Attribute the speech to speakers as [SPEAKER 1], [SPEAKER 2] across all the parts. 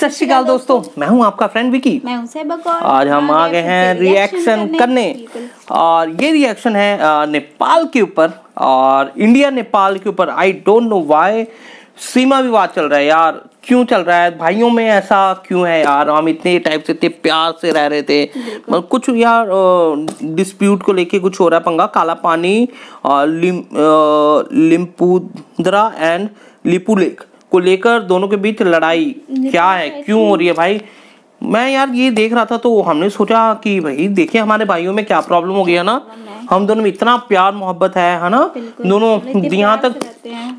[SPEAKER 1] सत श्रीकाल दोस्तों मैं हूं आपका फ्रेंड विकी मैं हूं आज हम हाँ, आ गए हैं रिएक्शन करने और ये रिएक्शन है नेपाल के ऊपर और इंडिया नेपाल के ऊपर आई डोंट नो वाई सीमा विवाद चल रहा है यार क्यों चल रहा है भाइयों में ऐसा क्यों है यार हम इतने टाइप से इतने प्यार से रह रहे थे मतलब कुछ यार डिस्प्यूट को लेके कुछ हो रहा है पंगा काला पानी लिम, लिम्पुद्रा एंड लिपू लेक को लेकर दोनों के बीच लड़ाई क्या तो है क्यों हो रही है भाई मैं यार ये देख रहा था तो हमने सोचा कि भाई देखिए हमारे भाइयों में क्या प्रॉब्लम हो गया ना हम दोनों में इतना प्यार मोहब्बत है है ना दोनों यहाँ तक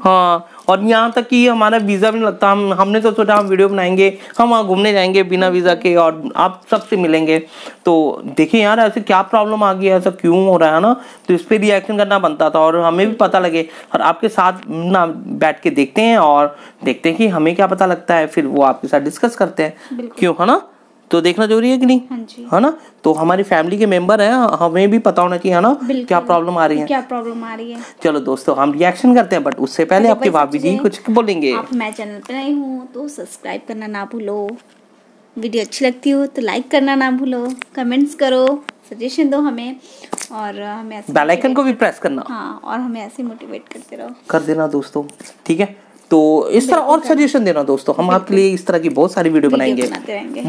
[SPEAKER 1] हाँ और यहाँ तक कि हमारा वीज़ा भी लगता हम हमने तो सोचा हम वीडियो बनाएंगे हम वहाँ घूमने जाएंगे बिना वीज़ा के और आप सबसे मिलेंगे तो देखिए यार ऐसे क्या प्रॉब्लम आ गई है ऐसा क्यों हो रहा है ना तो इस पर रिएक्शन करना बनता था और हमें भी पता लगे और आपके साथ ना बैठ के देखते हैं और देखते हैं कि हमें क्या पता लगता है फिर वो आपके साथ डिस्कस करते हैं क्यों है ना तो देखना जरूरी है कि नहीं हाँ है ना तो हमारी फैमिली के मेंबर हैं हमें भी पता होना चाहिए है ना क्या प्रॉब्लम आ रही है क्या
[SPEAKER 2] प्रॉब्लम आ रही है
[SPEAKER 1] चलो दोस्तों हम रिएक्शन करते हैं बट उससे पहले तो आपके भाभी जी कुछ बोलेंगे आप
[SPEAKER 2] मैं चैनल पर आई हूँ तो सब्सक्राइब करना ना भूलो वीडियो अच्छी लगती हो तो लाइक करना ना भूलो कमेंट्स करो सजेशन दो हमें और हमें बेल आइकन को भी प्रेस करना हाँ और हमें ऐसे मोटिवेट करते रहो
[SPEAKER 1] कर देना दोस्तों ठीक है तो इस तरह और सजेशन देना दोस्तों हम आपके लिए इस तरह की बहुत सारी वीडियो बनाएंगे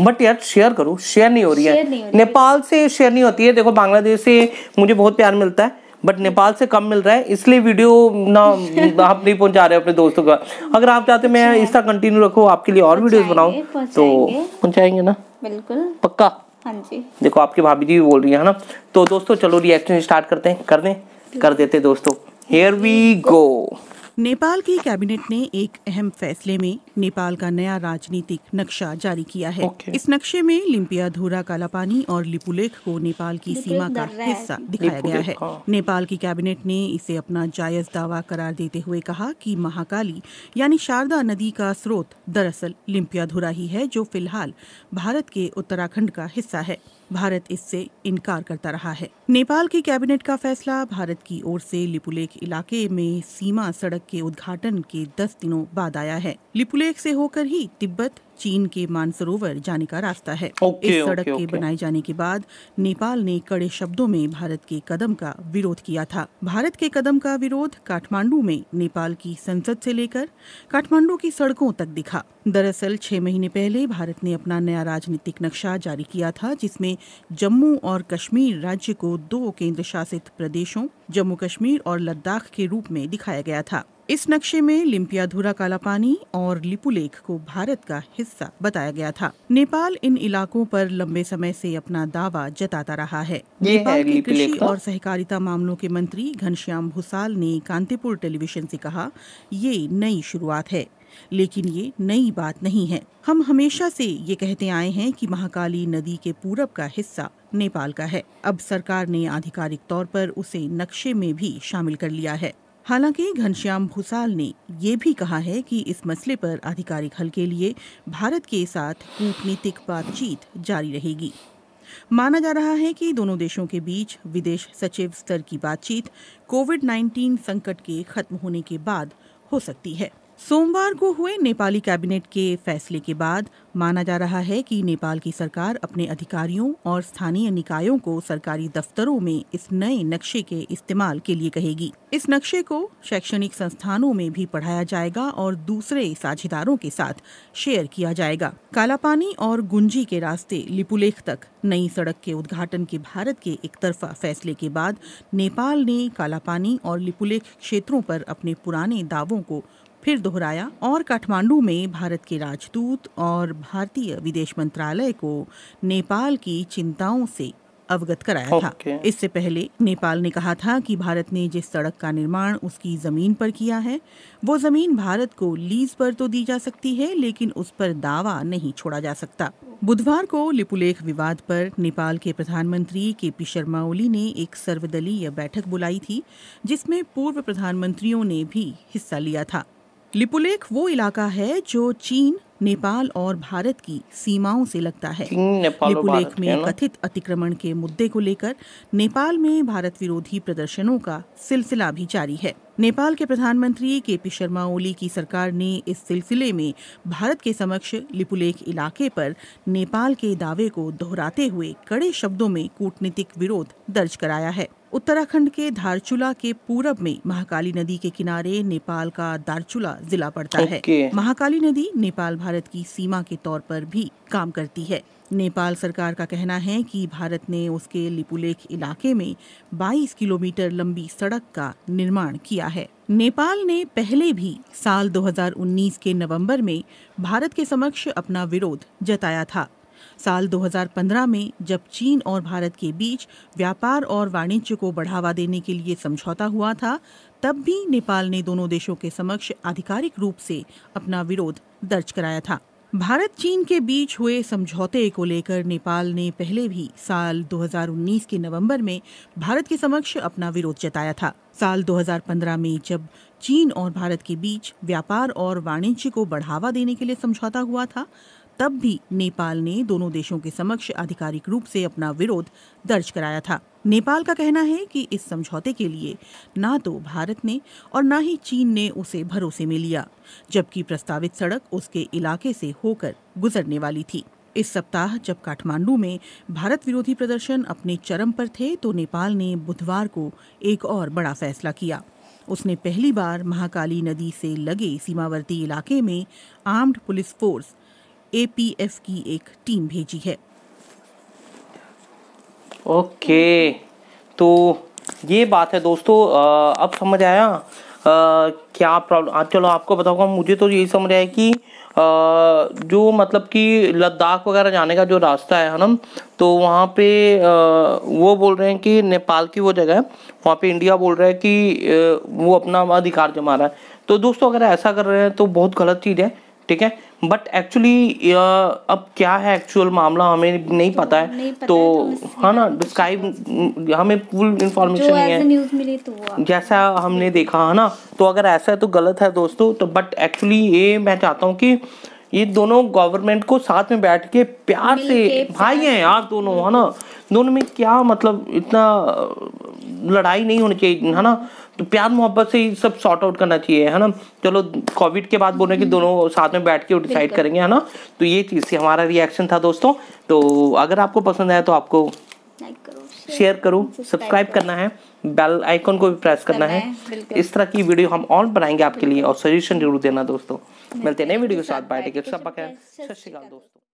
[SPEAKER 1] बट यार शेयर करो शेयर नहीं हो रही है नेपाल से शेयर नहीं होती है देखो बांग्लादेश से मुझे बहुत प्यार मिलता है बट नेपाल से कम मिल रहा है इसलिए वीडियो ना आप नहीं पहुंचा रहे अपने दोस्तों का अगर आप चाहते मैं अच्छा। इस तरह कंटिन्यू रखू आपके लिए और वीडियोस बनाऊँ तो पहुंचाएंगे ना बिल्कुल पक्का हाँ जी देखो आपकी भाभी जी भी बोल रही है ना तो दोस्तों चलो रिएक्शन स्टार्ट करते हैं कर दें कर देते दोस्तों हेयर वी गो
[SPEAKER 2] नेपाल की कैबिनेट ने एक अहम फैसले में नेपाल का नया राजनीतिक नक्शा जारी किया है okay. इस नक्शे में लिम्पिया धूरा कालापानी और लिपुलेख को नेपाल की सीमा का हिस्सा दिखाया गया है नेपाल की कैबिनेट ने इसे अपना जायज दावा करार देते हुए कहा कि महाकाली यानी शारदा नदी का स्रोत दरअसल लिम्पिया धुरा ही है जो फिलहाल भारत के उत्तराखंड का हिस्सा है भारत इससे इनकार करता रहा है नेपाल की कैबिनेट का फैसला भारत की ओर से लिपुलेख इलाके में सीमा सड़क के उद्घाटन के दस दिनों बाद आया है लिपुलेख से होकर ही तिब्बत चीन के मानसरोवर जाने का रास्ता है okay, इस सड़क okay, के बनाए जाने के बाद नेपाल ने कड़े शब्दों में भारत के कदम का विरोध किया था भारत के कदम का विरोध काठमांडू में नेपाल की संसद से लेकर काठमांडू की सड़कों तक दिखा दरअसल छह महीने पहले भारत ने अपना नया राजनीतिक नक्शा जारी किया था जिसमें जम्मू और कश्मीर राज्य को दो केंद्र शासित प्रदेशों जम्मू कश्मीर और लद्दाख के रूप में दिखाया गया था इस नक्शे में लिम्पियाधुरा कालापानी और लिपुलेख को भारत का हिस्सा बताया गया था नेपाल इन इलाकों पर लंबे समय से अपना दावा जताता रहा है नेपाल के कृषि तो। और सहकारिता मामलों के मंत्री घनश्याम भूसाल ने कांतिपुर टेलीविजन से कहा ये नई शुरुआत है लेकिन ये नई बात नहीं है हम हमेशा से ये कहते आए हैं कि महाकाली नदी के पूरब का हिस्सा नेपाल का है अब सरकार ने आधिकारिक तौर पर उसे नक्शे में भी शामिल कर लिया है हालांकि घनश्याम भूसाल ने ये भी कहा है कि इस मसले पर आधिकारिक हल के लिए भारत के साथ कूटनीतिक बातचीत जारी रहेगी माना जा रहा है कि दोनों देशों के बीच विदेश सचिव स्तर की बातचीत कोविड 19 संकट के खत्म होने के बाद हो सकती है सोमवार को हुए नेपाली कैबिनेट के फैसले के बाद माना जा रहा है कि नेपाल की सरकार अपने अधिकारियों और स्थानीय निकायों को सरकारी दफ्तरों में इस नए नक्शे के इस्तेमाल के लिए कहेगी इस नक्शे को शैक्षणिक संस्थानों में भी पढ़ाया जाएगा और दूसरे साझेदारों के साथ शेयर किया जाएगा कालापानी और गुंजी के रास्ते लिपुलेख तक नई सड़क के उद्घाटन के भारत के एक तरफा फैसले के बाद नेपाल ने कालापानी और लिपुलेख क्षेत्रों पर अपने पुराने दावों को फिर दोहराया और काठमांडू में भारत के राजदूत और भारतीय विदेश मंत्रालय को नेपाल की चिंताओं से अवगत कराया okay. था इससे पहले नेपाल ने कहा था कि भारत ने जिस सड़क का निर्माण उसकी जमीन पर किया है वो जमीन भारत को लीज पर तो दी जा सकती है लेकिन उस पर दावा नहीं छोड़ा जा सकता बुधवार को लिपुलेख विवाद पर नेपाल के प्रधानमंत्री के पी शर्मा ओली ने एक सर्वदलीय बैठक बुलाई थी जिसमें पूर्व प्रधानमंत्रियों ने भी हिस्सा लिया था लिपुलेख वो इलाका है जो चीन नेपाल और भारत की सीमाओं से लगता है लिपुलेख में कथित अतिक्रमण के मुद्दे को लेकर नेपाल में भारत विरोधी प्रदर्शनों का सिलसिला भी जारी है नेपाल के प्रधानमंत्री के पी शर्मा ओली की सरकार ने इस सिलसिले में भारत के समक्ष लिपुलेख इलाके पर नेपाल के दावे को दोहराते हुए कड़े शब्दों में कूटनीतिक विरोध दर्ज कराया है उत्तराखंड के धारचूला के पूरब में महाकाली नदी के किनारे नेपाल का दारचूला जिला पड़ता है महाकाली नदी नेपाल भारत की सीमा के तौर पर भी काम करती है नेपाल सरकार का कहना है कि भारत ने उसके लिपुलेख इलाके में 22 किलोमीटर लंबी सड़क का निर्माण किया है नेपाल ने पहले भी साल 2019 के नवंबर में भारत के समक्ष अपना विरोध जताया था साल 2015 में जब चीन और भारत के बीच व्यापार और वाणिज्य को बढ़ावा देने के लिए समझौता हुआ था तब भी नेपाल ने दोनों देशों के समक्ष आधिकारिक रूप से अपना विरोध दर्ज कराया था भारत चीन के बीच हुए समझौते को लेकर नेपाल ने पहले भी साल 2019 के नवंबर में भारत के समक्ष अपना विरोध जताया था साल 2015 में जब चीन और भारत के बीच व्यापार और वाणिज्य को बढ़ावा देने के लिए समझौता हुआ था तब भी नेपाल ने दोनों देशों के समक्ष आधिकारिक रूप से अपना विरोध दर्ज कराया था नेपाल का कहना है कि इस समझौते के लिए ना तो भारत ने और ना ही चीन ने उसे भरोसे में लिया जबकि प्रस्तावित सड़क उसके इलाके से होकर गुजरने वाली थी इस सप्ताह जब काठमांडू में भारत विरोधी प्रदर्शन अपने चरम पर थे तो नेपाल ने बुधवार को एक और बड़ा फैसला किया उसने पहली बार महाकाली नदी से लगे सीमावर्ती इलाके में आर्म्ड पुलिस फोर्स एपीएफ की एक टीम भेजी है
[SPEAKER 1] ओके तो ये बात है दोस्तों अब समझ आया आ, क्या प्रॉब्लम चलो आपको बताऊंगा मुझे तो यही समझ आया कि आ, जो मतलब कि लद्दाख वगैरह जाने का जो रास्ता है ना तो वहाँ पे आ, वो बोल रहे हैं कि नेपाल की वो जगह है वहाँ पे इंडिया बोल रहा है कि वो अपना अधिकार जमा रहा है तो दोस्तों अगर ऐसा कर रहे हैं तो बहुत गलत चीज़ है ठीक है बट एक्चुअली अब क्या है एक्चुअल मामला हमें नहीं तो पता है नहीं पता तो, है तो, तो हाँ ना डिस्क्राइब हमें फुल इन्फॉर्मेशन नहीं है तो जैसा हमने देखा है हाँ ना तो अगर ऐसा है तो गलत है दोस्तों तो बट एक्चुअली ये मैं चाहता हूँ कि ये दोनों गवर्नमेंट को साथ में बैठ के प्यार से भाई हैं यार दोनों है हाँ ना दोनों में क्या मतलब इतना लड़ाई नहीं होनी चाहिए है ना तो प्यार मोहब्बत से ही सब सॉर्ट आउट करना चाहिए है ना चलो कोविड के बाद बोल रहे कि हम्म। दोनों साथ में बैठ के डिसाइड करेंगे है ना तो ये चीज़ से हमारा रिएक्शन था दोस्तों तो अगर आपको पसंद आया तो आपको शेयर करो सब्सक्राइब करना है बेल आइकन को भी प्रेस करना है इस तरह की वीडियो हम और बनाएंगे आपके लिए और सजेशन जरूर देना दोस्तों मिलते हैं नए वीडियो के साथ बाय टेक सब सत श्रीकाल दोस्तों